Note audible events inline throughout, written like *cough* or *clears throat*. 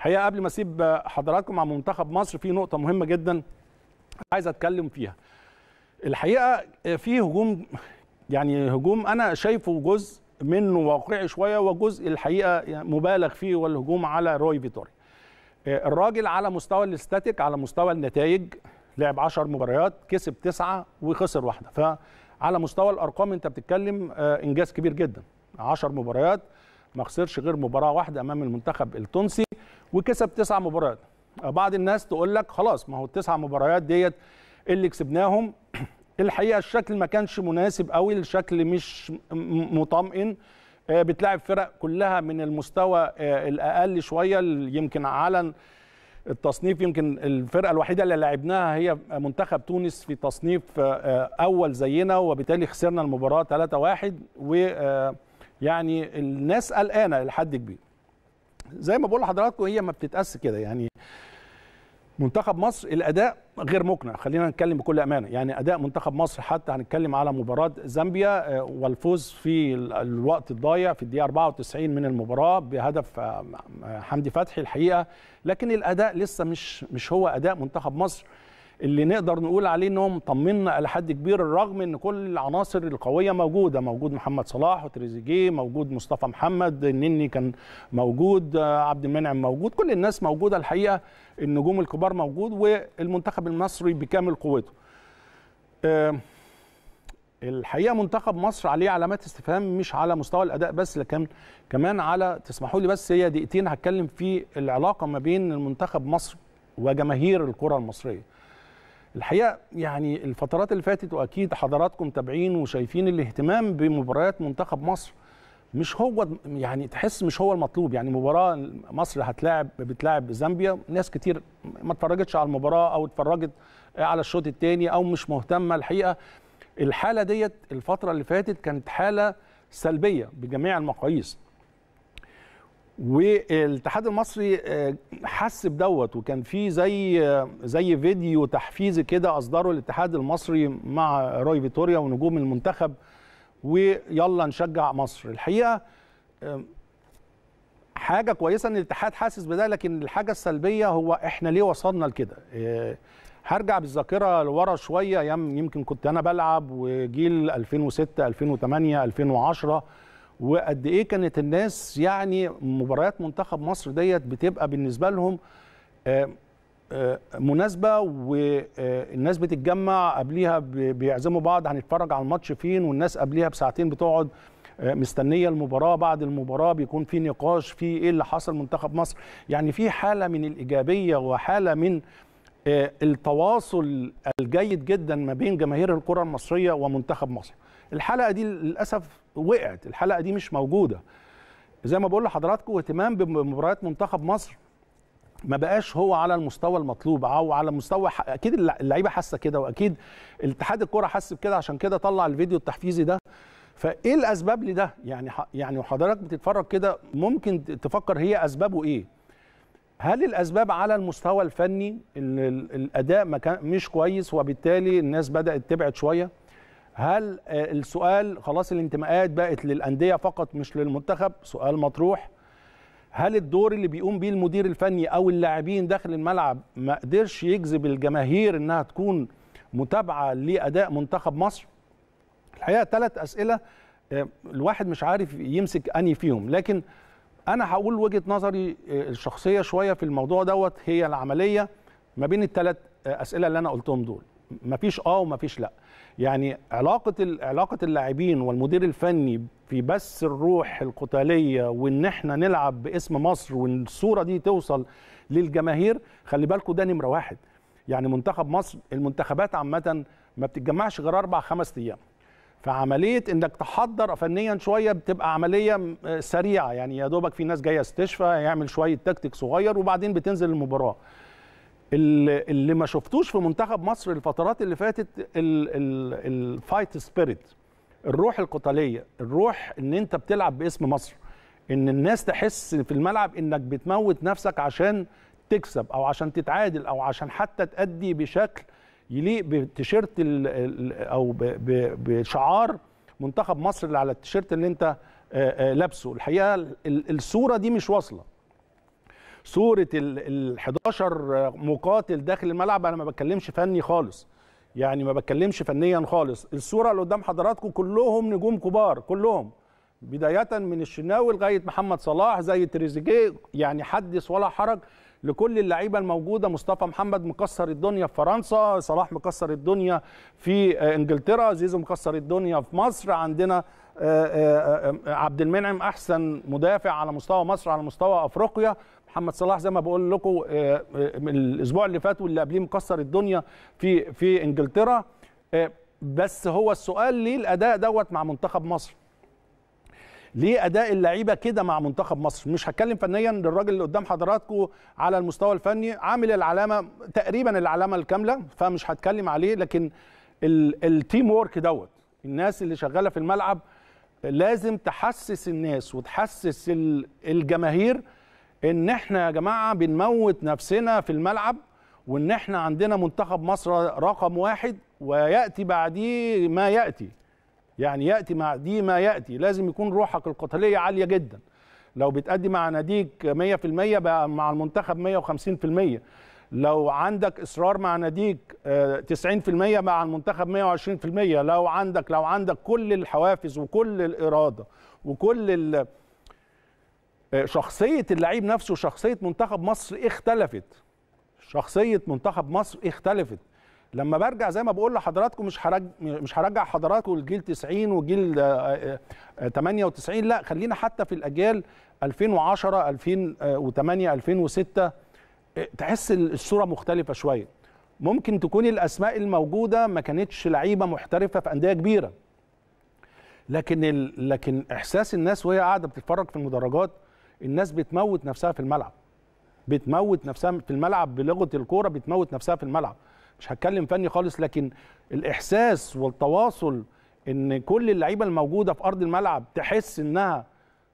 الحقيقه قبل ما اسيب حضراتكم مع منتخب مصر في نقطه مهمه جدا عايز اتكلم فيها الحقيقه في هجوم يعني هجوم انا شايفه جزء منه واقعي شويه وجزء الحقيقه مبالغ فيه والهجوم على روي فيتوري الراجل على مستوى الاستاتيك على مستوى النتائج لعب 10 مباريات كسب تسعة وخسر واحدة فعلى مستوى الأرقام أنت بتتكلم آه، إنجاز كبير جدا 10 مباريات ما خسرش غير مباراة واحدة أمام المنتخب التونسي وكسب تسع مباريات بعض الناس تقول لك خلاص ما هو التسع مباريات ديت اللي كسبناهم *clears throat* الحقيقه الشكل ما كانش مناسب قوي الشكل مش مطمئن آه، بتلاعب فرق كلها من المستوى آه، الاقل شويه يمكن علن التصنيف يمكن الفرقه الوحيده اللي لعبناها هي منتخب تونس في تصنيف آه، اول زينا وبالتالي خسرنا المباراه 3-1 ويعني الناس قلقانه لحد كبير زي ما بقول لحضراتكم هي ما بتتقاس كده يعني منتخب مصر الاداء غير مقنع خلينا نتكلم بكل امانه يعني اداء منتخب مصر حتى هنتكلم على مباراه زامبيا آه، والفوز في الوقت الضايع في الدقيقه 94 من المباراه بهدف آه، آه، حمدي فتحي الحقيقه لكن الاداء لسه مش مش هو اداء منتخب مصر اللي نقدر نقول عليه انهم طمنا الى حد كبير رغم ان كل العناصر القويه موجوده موجود محمد صلاح وتريزيجيه موجود مصطفى محمد النني كان موجود عبد المنعم موجود كل الناس موجوده الحقيقه النجوم الكبار موجود والمنتخب المصري بكامل قوته الحقيقه منتخب مصر عليه علامات استفهام مش على مستوى الاداء بس لكن كمان على تسمحوا لي بس هي دقيقتين هتكلم في العلاقه ما بين المنتخب مصر وجماهير الكره المصريه الحقيقه يعني الفترات اللي فاتت واكيد حضراتكم تابعين وشايفين الاهتمام بمباريات منتخب مصر مش هو يعني تحس مش هو المطلوب يعني مباراه مصر هتلاعب بتلاعب زامبيا ناس كتير ما اتفرجتش على المباراه او اتفرجت على الشوط الثاني او مش مهتمه الحقيقه الحاله ديت الفتره اللي فاتت كانت حاله سلبيه بجميع المقاييس والاتحاد المصري آه، حس بدوت وكان في زي آه، زي فيديو تحفيزي كده اصدره الاتحاد المصري مع راي فيتوريا ونجوم المنتخب ويلا نشجع مصر الحقيقه آه، حاجه كويسه ان الاتحاد حاسس بده لكن الحاجه السلبيه هو احنا ليه وصلنا لكده هرجع بالذاكره لورا شويه يمكن كنت انا بلعب وجيل 2006 2008 2010 وقد ايه كانت الناس يعني مباريات منتخب مصر ديت بتبقى بالنسبه لهم آه، آه، مناسبه والناس بتتجمع قبليها بيعزموا بعض هنتفرج على الماتش فين والناس قبليها بساعتين بتقعد آه، مستنيه المباراه بعد المباراه بيكون في نقاش في ايه اللي حصل منتخب مصر يعني في حاله من الايجابيه وحاله من التواصل الجيد جدا ما بين جماهير الكره المصريه ومنتخب مصر الحلقه دي للاسف وقعت الحلقه دي مش موجوده زي ما بقول لحضراتكم اهتمام بمباريات منتخب مصر ما بقاش هو على المستوى المطلوب او على مستوى ح... اكيد اللعيبه حاسه كده واكيد اتحاد الكره حس بكده عشان كده طلع الفيديو التحفيزي ده فايه الاسباب لده يعني ح... يعني وحضرتك بتتفرج كده ممكن تفكر هي اسبابه ايه هل الاسباب على المستوى الفني ان الاداء مش كويس وبالتالي الناس بدات تبعد شويه هل آه، السؤال خلاص الانتماءات بقت للانديه فقط مش للمنتخب سؤال مطروح هل الدور اللي بيقوم بيه المدير الفني او اللاعبين داخل الملعب ما قدرش يجذب الجماهير انها تكون متابعه لاداء منتخب مصر الحقيقه ثلاث اسئله آه، الواحد مش عارف يمسك اني فيهم لكن انا هقول وجهه نظري آه، الشخصيه شويه في الموضوع دوت هي العمليه ما بين الثلاث اسئله اللي انا قلتهم دول مفيش اه ومفيش لا يعني علاقه علاقه اللاعبين والمدير الفني في بس الروح القتاليه وان احنا نلعب باسم مصر والصورة دي توصل للجماهير خلي بالكم ده نمره واحد يعني منتخب مصر المنتخبات عامه ما بتتجمعش غير اربع خمس ايام فعمليه انك تحضر فنيا شويه بتبقى عمليه سريعه يعني يا دوبك في ناس جايه استشفى يعمل شويه تكتيك صغير وبعدين بتنزل المباراه اللي ما شفتوش في منتخب مصر الفترات اللي فاتت الفايت سبيريت الروح القتاليه الروح ان انت بتلعب باسم مصر ان الناس تحس في الملعب انك بتموت نفسك عشان تكسب او عشان تتعادل او عشان حتى تأدي بشكل يليق بتيشيرت او بشعار منتخب مصر اللي على التيشيرت اللي انت لابسه الحقيقه الصوره دي مش واصله صوره ال 11 مقاتل داخل الملعب انا ما بتكلمش فني خالص يعني ما بتكلمش فنيا خالص الصوره اللي قدام حضراتكم كلهم نجوم كبار كلهم بدايه من الشناوي لغايه محمد صلاح زي تريزيجيه يعني حدث ولا حرج لكل اللعيبه الموجوده مصطفى محمد مكسر الدنيا في فرنسا صلاح مكسر الدنيا في آه، انجلترا زيزو مكسر الدنيا في مصر عندنا آه، آه، عبد المنعم احسن مدافع على مستوى مصر على مستوى افريقيا محمد صلاح زي ما بقول لكم آه، آه، الاسبوع اللي فات واللي قبليه مكسر الدنيا في في انجلترا آه، بس هو السؤال ليه الاداء دوت مع منتخب مصر ليه اداء اللعيبه كده مع منتخب مصر مش هتكلم فنيا للراجل اللي قدام حضراتكم على المستوى الفني عامل العلامه تقريبا العلامه الكامله فمش هتكلم عليه لكن التيم وورك دوت الناس اللي شغاله في الملعب لازم تحسس الناس وتحسس الجماهير ان احنا يا جماعه بنموت نفسنا في الملعب وان احنا عندنا منتخب مصر رقم واحد وياتي بعديه ما ياتي يعني ياتي دي ما ياتي لازم يكون روحك القتاليه عاليه جدا لو بتأدي مع ناديك 100% بقى مع المنتخب 150% لو عندك اصرار مع ناديك آه، 90% مع المنتخب 120% لو عندك لو عندك كل الحوافز وكل الاراده وكل آه، شخصيه اللعيب نفسه شخصيه منتخب مصر اختلفت شخصيه منتخب مصر اختلفت لما برجع زي ما بقول لحضراتكم مش هرجع مش هرجع حضراتكم لجيل 90 وجيل 98 آه، آه، لا خلينا حتى في الاجيال 2010 2008 2006 تحس الصوره مختلفه شويه ممكن تكون الاسماء الموجوده ما كانتش لعيبه محترفه في انديه كبيره لكن ال... لكن احساس الناس وهي قاعده بتتفرج في المدرجات الناس بتموت نفسها في الملعب بتموت نفسها في الملعب بلغه الكوره بتموت نفسها في الملعب مش هتكلم فني خالص لكن الاحساس والتواصل ان كل اللعيبه الموجوده في ارض الملعب تحس انها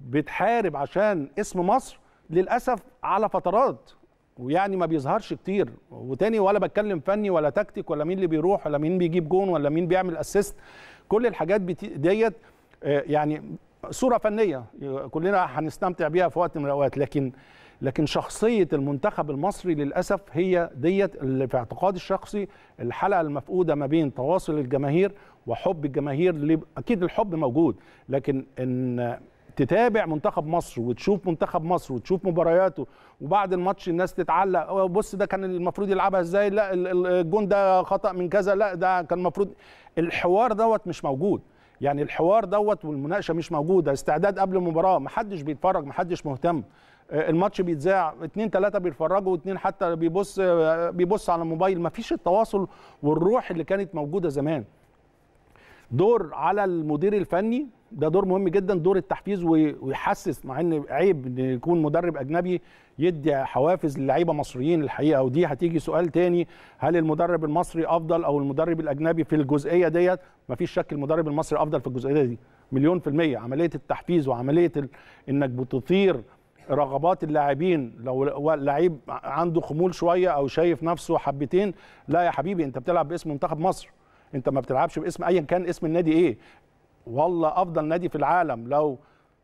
بتحارب عشان اسم مصر للاسف على فترات ويعني ما بيظهرش كتير وتاني ولا بتكلم فني ولا تكتيك ولا مين اللي بيروح ولا مين بيجيب جون ولا مين بيعمل اسيست كل الحاجات ديت آه، يعني صوره فنيه كلنا هنستمتع بيها في وقت من الاوقات لكن لكن شخصيه المنتخب المصري للاسف هي ديت اللي في اعتقادي الشخصي الحلقه المفقوده ما بين تواصل الجماهير وحب الجماهير اكيد الحب موجود لكن ان تتابع منتخب مصر وتشوف منتخب مصر وتشوف مبارياته وبعد الماتش الناس تتعلق بص ده كان المفروض يلعبها ازاي لا الجون ده خطا من كذا لا ده كان المفروض الحوار دوت مش موجود يعني الحوار دوت والمناقشه مش موجوده استعداد قبل المباراه ما حدش بيتفرج ما حدش مهتم آه، الماتش بيتذاع اتنين تلاتة بيتفرجوا واتنين حتى بيبص آه، بيبص على الموبايل مفيش التواصل والروح اللي كانت موجودة زمان دور على المدير الفني ده دور مهم جدا دور التحفيز ويحسس مع ان عيب ان يكون مدرب اجنبي يدي حوافز للعيبه مصريين الحقيقه ودي هتيجي سؤال تاني هل المدرب المصري افضل او المدرب الاجنبي في الجزئيه ديت مفيش شك المدرب المصري افضل في الجزئيه دي مليون في الميه عمليه التحفيز وعمليه انك بتثير رغبات اللاعبين لو لعيب عنده خمول شويه او شايف نفسه حبتين لا يا حبيبي انت بتلعب باسم منتخب مصر انت ما بتلعبش باسم ايا كان اسم النادي ايه والله افضل نادي في العالم لو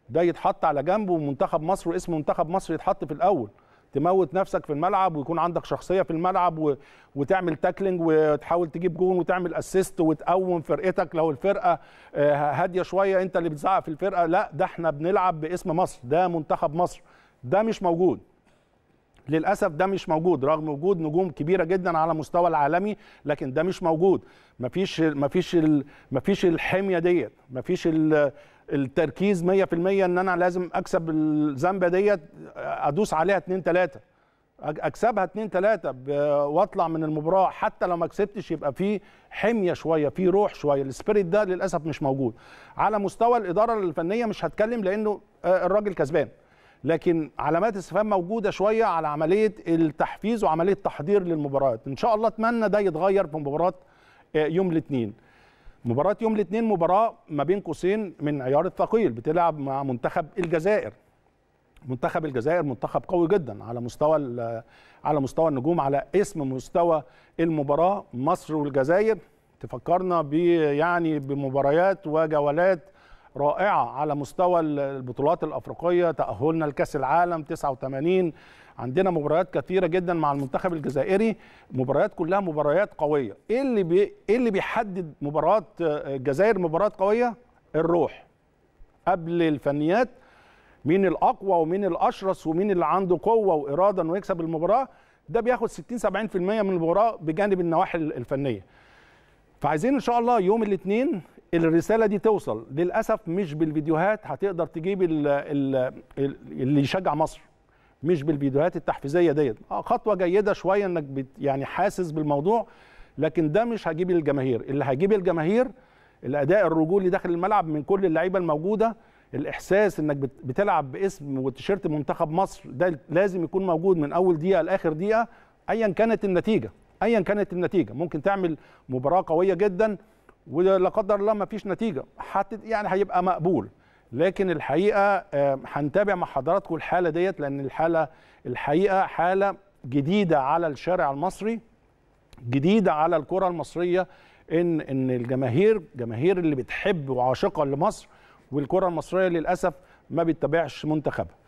ده يتحط على جنب ومنتخب مصر واسم منتخب مصر يتحط في الاول تموت نفسك في الملعب ويكون عندك شخصيه في الملعب و... وتعمل تاكلينج وتحاول تجيب جون وتعمل اسيست وتقوم فرقتك لو الفرقه آه، هاديه شويه انت اللي بتزعق في الفرقه لا ده احنا بنلعب باسم مصر ده منتخب مصر ده مش موجود للاسف ده مش موجود رغم وجود نجوم كبيره جدا على مستوى العالمي لكن ده مش موجود مفيش مفيش مفيش الحميه ديت مفيش التركيز 100% ان انا لازم اكسب الذنبه ديت ادوس عليها 2 3 اكسبها 2 3 واطلع من المباراه حتى لو ما كسبتش يبقى في حميه شويه في روح شويه السبيريت ده للاسف مش موجود على مستوى الاداره الفنيه مش هتكلم لانه آه، الراجل كسبان لكن علامات استفهام موجوده شويه على عمليه التحفيز وعمليه التحضير للمباريات ان شاء الله اتمنى ده يتغير في مباراه آه، يوم الاثنين مباراه يوم الاثنين مباراه ما بين قوسين من عيار الثقيل بتلعب مع منتخب الجزائر منتخب الجزائر منتخب قوي جدا على مستوى آه، على مستوى النجوم على اسم مستوى المباراه مصر والجزائر تفكرنا ب يعني بمباريات وجولات رائعه على مستوى البطولات الافريقيه تاهلنا لكاس العالم 89 عندنا مباريات كثيره جدا مع المنتخب الجزائري مباريات كلها مباريات قويه ايه اللي بي... ايه اللي بيحدد مباراه الجزائر مباراه قويه الروح قبل الفنيات مين الاقوى ومين الاشرس ومين اللي عنده قوه واراده انه يكسب المباراه ده بياخد 60 70% من المباراه بجانب النواحي الفنيه فعايزين ان شاء الله يوم الاثنين الرساله دي توصل للاسف مش بالفيديوهات هتقدر تجيب الـ الـ اللي يشجع مصر مش بالفيديوهات التحفيزيه ديت آه، خطوه جيده شويه انك بت يعني حاسس بالموضوع لكن ده مش هجيب الجماهير اللي هجيب الجماهير الاداء الرجولي داخل الملعب من كل اللعيبه الموجوده الاحساس انك بتلعب باسم وتيشيرت منتخب مصر ده لازم يكون موجود من اول دقيقه لاخر دقيقه ايا كانت النتيجه ايا كانت النتيجه ممكن تعمل مباراه قويه جدا ولا قدر الله ما فيش نتيجه حتى يعني هيبقى مقبول لكن الحقيقه هنتابع مع حضراتكم الحاله ديت لان الحاله الحقيقه حاله جديده على الشارع المصري جديده على الكره المصريه ان ان الجماهير جماهير اللي بتحب وعاشقه لمصر والكره المصريه للاسف ما بتتابعش منتخبها